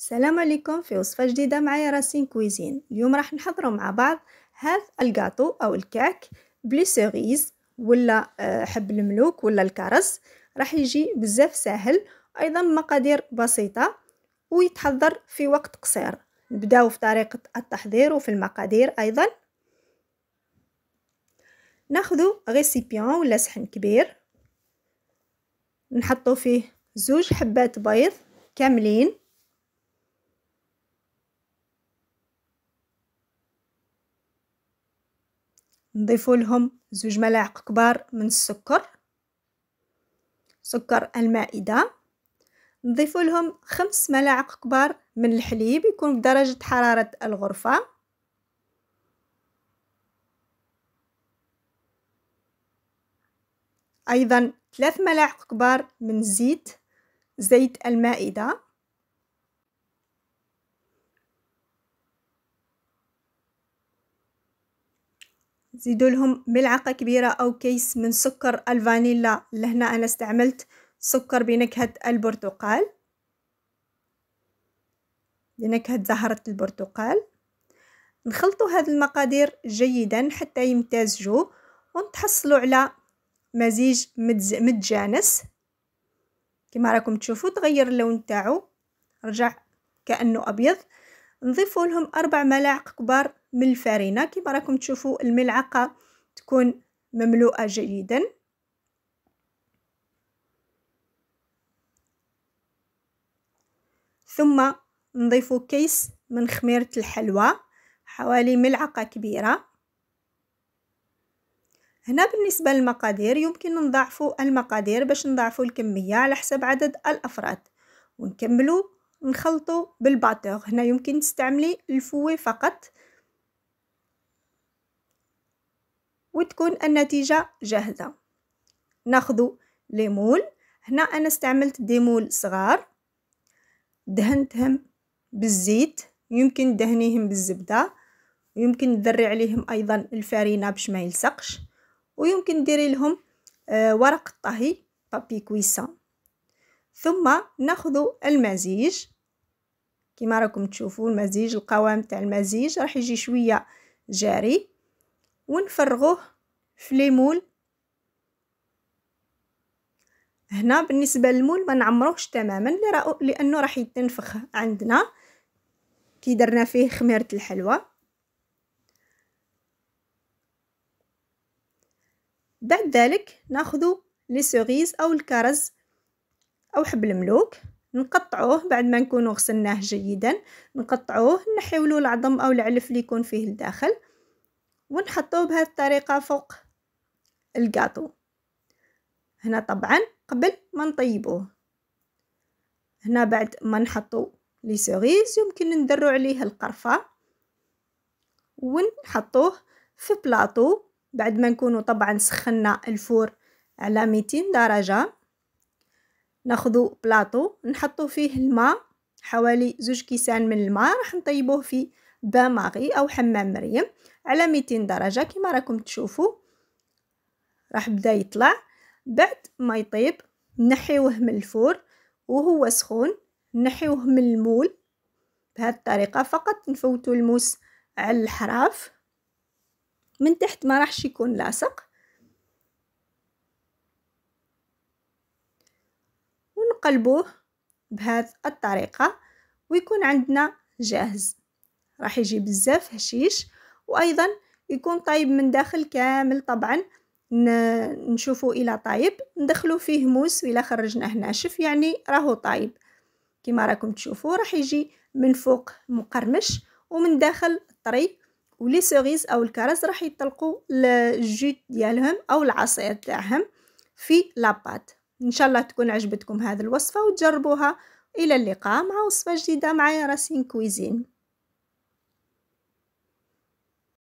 السلام عليكم في وصفة جديدة معايا راسين كويزين اليوم راح نحضروا مع بعض هذا الكاطو أو الكعك بلي سيريز ولا آه، حب الملوك ولا الكرز راح يجي بزاف سهل أيضا مقادير بسيطة ويتحضر في وقت قصير نبداو في طريقة التحضير وفي المقادير أيضا ناخذ غيسيبيون ولا صحن كبير نحطو فيه زوج حبات بيض كاملين نضيف لهم زوج ملاعق كبار من السكر سكر المائدة نضيف لهم خمس ملاعق كبار من الحليب يكون بدرجة حرارة الغرفة أيضا ثلاث ملاعق كبار من زيت زيت المائدة زيدوا لهم ملعقة كبيرة أو كيس من سكر الفانيلا لهنا أنا استعملت سكر بنكهة البرتقال بنكهة زهرة البرتقال نخلطوا هاد المقادير جيدا حتى يمتزجوا ونتحصلوا على مزيج متجانس كما راكم تشوفوا تغير اللون تاعو رجع كأنه أبيض نضيفوا لهم أربع ملاعق كبار من الفارينة كما راكم تشوفوا الملعقة تكون مملوءة جيدا ثم نضيف كيس من خميرة الحلوى حوالي ملعقة كبيرة هنا بالنسبة للمقادير يمكن نضعف المقادير باش نضعف الكمية على حسب عدد الأفراد ونكملوا نخلطوا بالباتور هنا يمكن تستعملي الفوي فقط وتكون النتيجة جاهزة ناخذ ليمول هنا أنا استعملت ديمول صغار دهنتهم بالزيت يمكن دهنيهم بالزبدة ويمكن تدري عليهم أيضا الفارينة باش ما يلصقش ويمكن ديري لهم آه، ورق الطهي بابي كويسة ثم ناخذ المزيج كما راكم تشوفوا المزيج القوام تاع المزيج راح يجي شويه جاري ونفرغوه في ليمول هنا بالنسبة للمول ما نعمروهش تماما لأنه راح يتنفخ عندنا كي درنا فيه خميرة الحلوى بعد ذلك ناخذ لي او الكرز او حب الملوك نقطعوه بعد ما نكونو غسلناه جيدا نقطعوه نحيولو العظم او العلف اللي يكون فيه الداخل ونحطوه بهذه الطريقة فوق الكاطو هنا طبعا قبل ما نطيبوه هنا بعد ما نحطو لي سوغيز يمكن ندرو عليه القرفة ونحطوه في بلاطو بعد ما نكونو طبعا سخنا الفور على ميتين درجة ناخذو بلاطو نحطو فيه الماء حوالي زوج كيسان من الماء راح نطيبوه في باماغي أو حمام مريم على 200 درجة كما راكم تشوفوا راح بدا يطلع بعد ما يطيب نحيوه من الفور وهو سخون نحيوه من المول بهذه الطريقة فقط نفوتو الموس على الحراف من تحت ما راحش يكون لاصق ونقلبوه بهذه الطريقة ويكون عندنا جاهز راح يجي بزاف هشيش وايضا يكون طايب من داخل كامل طبعا نشوفوا الى طايب ندخلو فيه موس و الى خرجناه ناشف يعني راهو طايب كما راكم تشوفوا راح يجي من فوق مقرمش ومن داخل طري ولي سوريز او الكرز راح يطلقوا الجوت ديالهم او العصير تاعهم في لاباط ان شاء الله تكون عجبتكم هذه الوصفه وتجربوها الى اللقاء مع وصفه جديده مع راسين كويزين